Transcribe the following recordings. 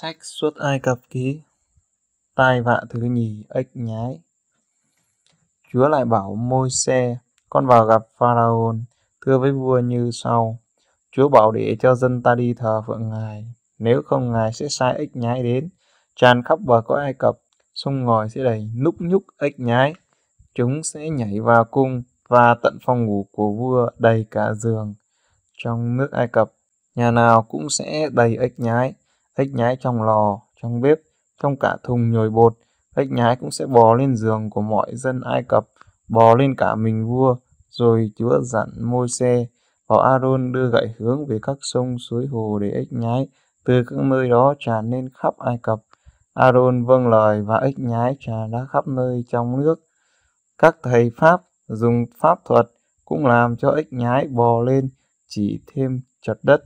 Sách xuất Ai Cập ký Tai vạ thứ nhì ếch nhái Chúa lại bảo môi xe Con vào gặp Pharaon Thưa với vua như sau Chúa bảo để cho dân ta đi thờ phượng Ngài Nếu không Ngài sẽ sai ếch nhái đến Tràn khắp bờ cõi Ai Cập Sông ngòi sẽ đầy núp nhúc ếch nhái Chúng sẽ nhảy vào cung Và tận phòng ngủ của vua đầy cả giường Trong nước Ai Cập Nhà nào cũng sẽ đầy ếch nhái Thách nhái trong lò, trong bếp, trong cả thùng nhồi bột, thách nhái cũng sẽ bò lên giường của mọi dân Ai Cập, bò lên cả mình vua, rồi chúa dặn môi xe, bảo Aaron đưa gậy hướng về các sông suối hồ để ếch nhái từ các nơi đó tràn lên khắp Ai Cập. Aaron vâng lời và ếch nhái tràn ra khắp nơi trong nước. Các thầy Pháp dùng pháp thuật cũng làm cho ếch nhái bò lên, chỉ thêm chật đất.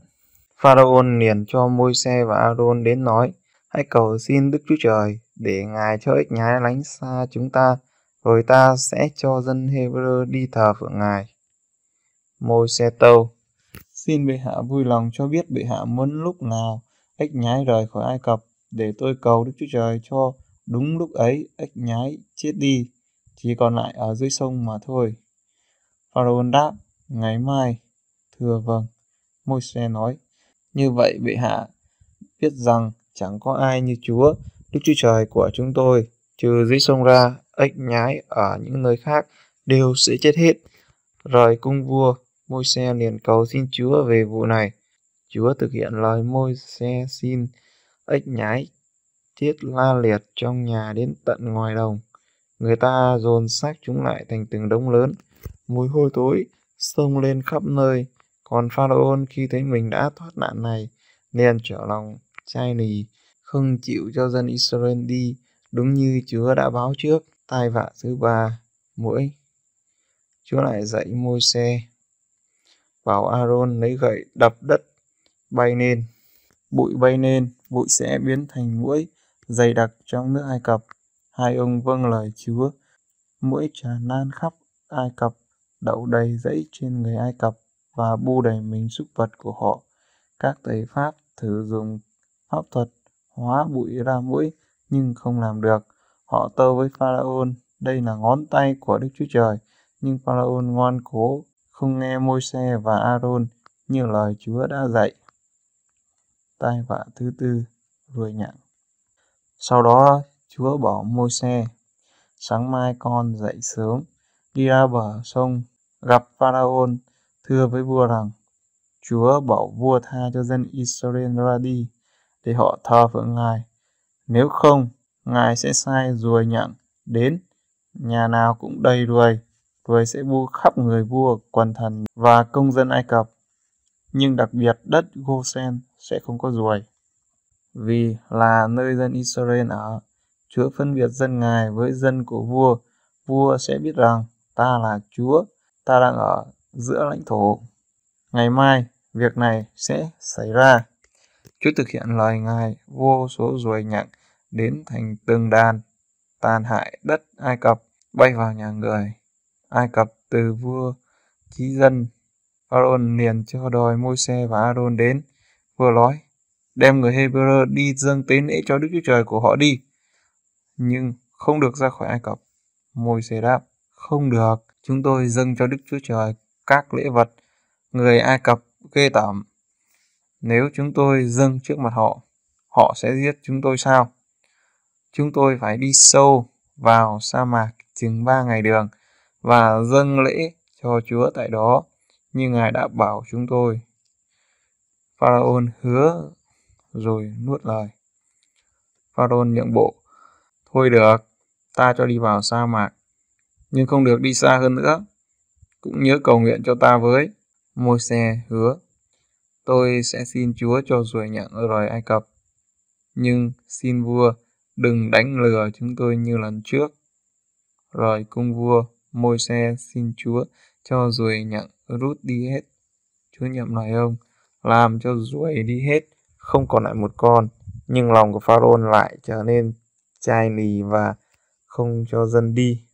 Pharaoh liền cho Môi-se và Aaron đến nói, hãy cầu xin Đức Chúa Trời để Ngài cho ích nhái lánh xa chúng ta, rồi ta sẽ cho dân Hebrew đi thờ phượng Ngài. Môi-se tâu, xin bệ hạ vui lòng cho biết bệ hạ muốn lúc nào ếch nhái rời khỏi Ai Cập để tôi cầu Đức Chúa Trời cho đúng lúc ấy ếch nhái chết đi, chỉ còn lại ở dưới sông mà thôi. Pharaoh đáp, ngày mai, thưa vâng, Môi-se nói, như vậy bệ hạ biết rằng chẳng có ai như Chúa, Đức Chúa Trời của chúng tôi, trừ dưới sông ra, ếch nhái ở những nơi khác đều sẽ chết hết. rồi cung vua, môi xe liền cầu xin Chúa về vụ này. Chúa thực hiện lời môi xe xin ếch nhái chết la liệt trong nhà đến tận ngoài đồng. Người ta dồn xác chúng lại thành từng đống lớn. Mùi hôi tối sông lên khắp nơi. Còn Pharaon khi thấy mình đã thoát nạn này, liền trở lòng chai lì, không chịu cho dân Israel đi, đúng như Chúa đã báo trước, tai vạ thứ ba, mũi. Chúa lại dạy môi xe, bảo Aaron lấy gậy đập đất, bay lên. Bụi bay lên, bụi sẽ biến thành mũi, dày đặc trong nước Ai Cập. Hai ông vâng lời Chúa, mũi tràn lan khắp Ai Cập, đậu đầy dẫy trên người Ai Cập và bu đẩy mình súc vật của họ. Các thầy Pháp thử dùng pháp thuật hóa bụi ra mũi nhưng không làm được. Họ tơ với pharaon đây là ngón tay của Đức Chúa Trời, nhưng pharaon ngoan cố không nghe Môi-se và Aaron như lời Chúa đã dạy. Tai vạ thứ tư, rồi nhặng. Sau đó Chúa bỏ Môi-se, sáng mai con dậy sớm, đi ra bờ sông, gặp pharaon thưa với vua rằng Chúa bảo vua tha cho dân Israel ra đi để họ thờ phượng Ngài. Nếu không, Ngài sẽ sai ruồi nhặng đến, nhà nào cũng đầy ruồi, ruồi sẽ bu khắp người vua, quần thần và công dân Ai Cập. Nhưng đặc biệt đất Gosen sẽ không có ruồi. Vì là nơi dân Israel ở, Chúa phân biệt dân Ngài với dân của vua, vua sẽ biết rằng ta là Chúa, ta đang ở giữa lãnh thổ. Ngày mai, việc này sẽ xảy ra. Chúa thực hiện lời Ngài vô số ruồi nhặng đến thành từng đàn, tàn hại đất Ai Cập, bay vào nhà người. Ai Cập từ vua chí dân, Aaron liền cho đòi môi xe và Aaron đến, vừa nói, đem người Hebrew đi dâng tế lễ cho Đức Chúa Trời của họ đi, nhưng không được ra khỏi Ai Cập. Môi xe đáp, không được, chúng tôi dâng cho Đức Chúa Trời các lễ vật người Ai Cập ghê tởm. Nếu chúng tôi dâng trước mặt họ, họ sẽ giết chúng tôi sao? Chúng tôi phải đi sâu vào sa mạc chừng ba ngày đường và dâng lễ cho Chúa tại đó như Ngài đã bảo chúng tôi. Pharaon hứa rồi nuốt lời. Pharaon nhượng bộ. Thôi được, ta cho đi vào sa mạc, nhưng không được đi xa hơn nữa cũng nhớ cầu nguyện cho ta với. Môi xe hứa, tôi sẽ xin Chúa cho ruồi nhận rời Ai Cập. Nhưng xin vua đừng đánh lừa chúng tôi như lần trước. Rồi cung vua, môi xe xin Chúa cho ruồi nhận rút đi hết. Chúa nhậm lời ông, làm cho ruồi đi hết, không còn lại một con. Nhưng lòng của Pharaoh lại trở nên chai lì và không cho dân đi.